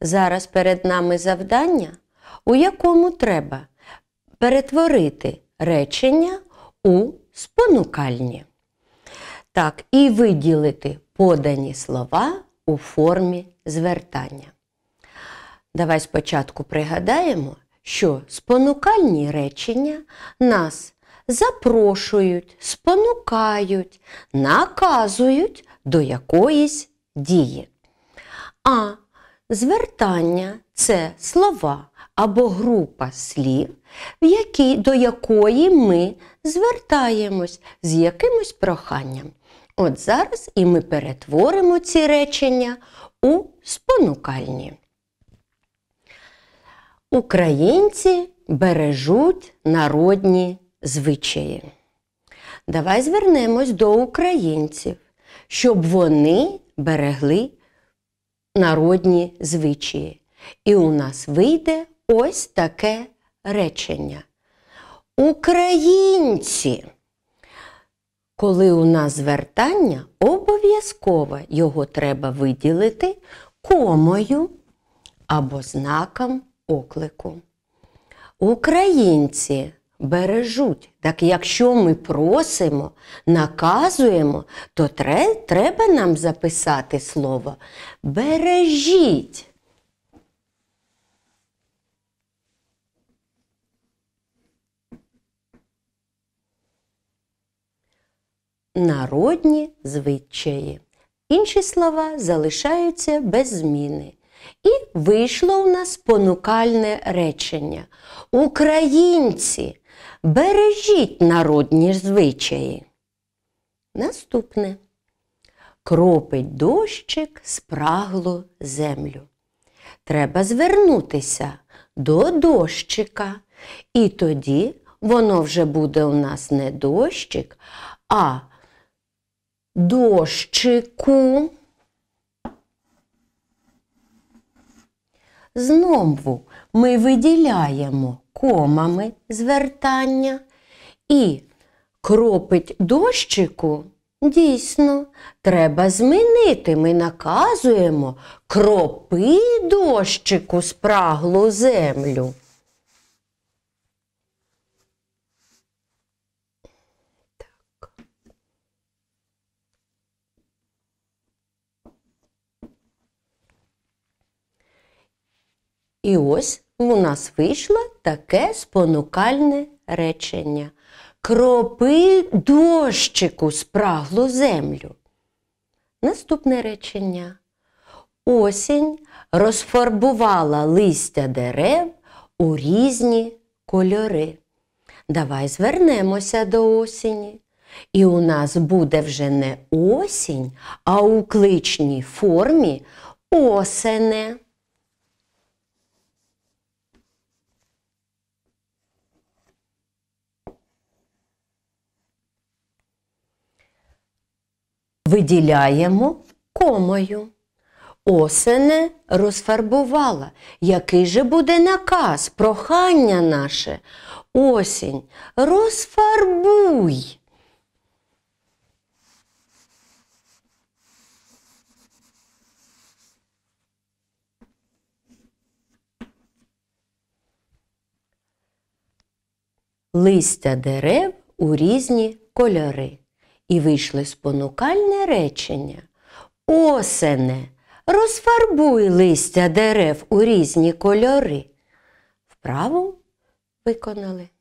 Зараз перед нами завдання, у якому треба перетворити речення у спонукальні. Так, і виділити подані слова у формі звертання. Давай спочатку пригадаємо, що спонукальні речення нас запрошують, спонукають, наказують до якоїсь дії. А Звертання це слова або група слів, в які, до якої ми звертаємось з якимось проханням. От зараз і ми перетворимо ці речення у спонукальні. Українці бережуть народні звичаї. Давай звернемось до українців, щоб вони берегли народні звичаї. І у нас вийде ось таке речення. Українці! Коли у нас звертання, обов'язково його треба виділити комою або знаком оклику. Українці бережуть. Так якщо ми просимо, наказуємо, то треба нам записати слово бережіть. Народні звичаї. Інші слова залишаються без зміни. І вийшло у нас понукальне речення. Українці Бережіть народні звичаї. Наступне кропить дощик спраглу землю. Треба звернутися до дощика, і тоді воно вже буде у нас не дощик, а дощику. Знову ми виділяємо комами звертання і кропить дощику. Дійсно, треба змінити. Ми наказуємо кропи дощику спраглу землю. І ось у нас вийшла таке спонукальне речення. Кропи дощику спраглу землю. Наступне речення. Осінь розфарбувала листя дерев у різні кольори. Давай звернемося до осені. І у нас буде вже не осінь, а у кличній формі осене. виділяємо комою. Осене розфарбувала. Який же буде наказ, прохання наше? Осінь. Розфарбуй. Листя дерев у різні кольори і вийшли спонукальне речення. Осене, розфарбуй листя дерев у різні кольори. Вправу виконали